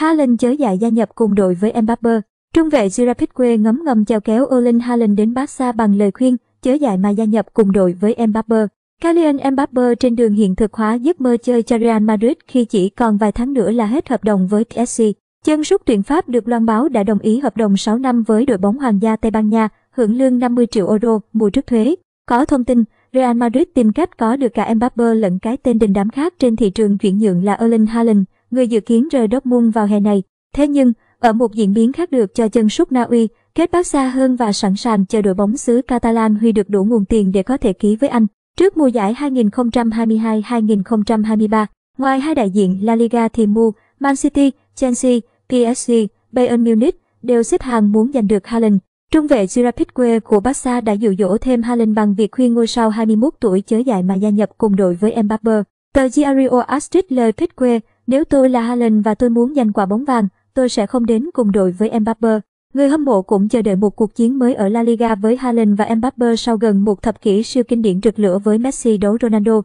Haaland chớ dại gia nhập cùng đội với Mbappe. Trung vệ Gerard Piqué ngấm ngầm chào kéo Olin Haaland đến Barca bằng lời khuyên chớ dại mà gia nhập cùng đội với Mbappe. Kylian Mbappe trên đường hiện thực hóa giấc mơ chơi cho Real Madrid khi chỉ còn vài tháng nữa là hết hợp đồng với PSG. Chân sút tuyển Pháp được loan báo đã đồng ý hợp đồng 6 năm với đội bóng Hoàng gia Tây Ban Nha, hưởng lương 50 triệu euro mùa trước thuế. Có thông tin, Real Madrid tìm cách có được cả Mbappe lẫn cái tên đình đám khác trên thị trường chuyển nhượng là Erling Haaland người dự kiến rời Dortmund vào hè này. Thế nhưng, ở một diễn biến khác được cho chân sút Na Uy, kết bác xa hơn và sẵn sàng chờ đội bóng xứ Catalan huy được đủ nguồn tiền để có thể ký với anh. Trước mùa giải 2022-2023, ngoài hai đại diện La Liga thì MU, Man City, Chelsea, PSG, Bayern Munich đều xếp hàng muốn giành được Haaland. Trung vệ Gerard Piqué của Barca đã dụ dỗ thêm Haaland bằng việc khuyên ngôi sao 21 tuổi chớ dại mà gia nhập cùng đội với Mbappe. Tờ Diario Astrid lời Piqué nếu tôi là Haaland và tôi muốn giành quả bóng vàng, tôi sẽ không đến cùng đội với Mbappé. Người hâm mộ cũng chờ đợi một cuộc chiến mới ở La Liga với Haaland và Mbappé sau gần một thập kỷ siêu kinh điển rực lửa với Messi đấu Ronaldo.